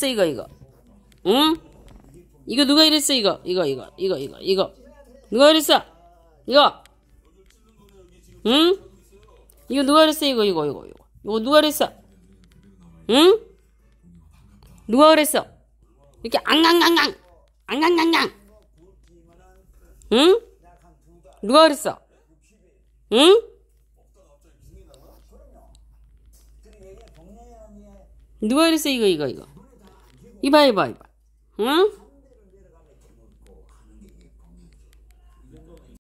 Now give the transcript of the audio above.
이랬어 이거 이거 응? 이거 누가 이랬어 이거 이거 이거 이거 이거 이거 누가 이랬어 이거 응? 이거 누가 이랬어 이거 이거 이거 이거 이거 누가 이랬어 응? 누가 그랬어? 이렇게 앙앙앙앙 앙앙앙앙 응? 누가 그랬어? 응? 누가 그랬어 이거 이거 이거 一吧一吧一吧，嗯。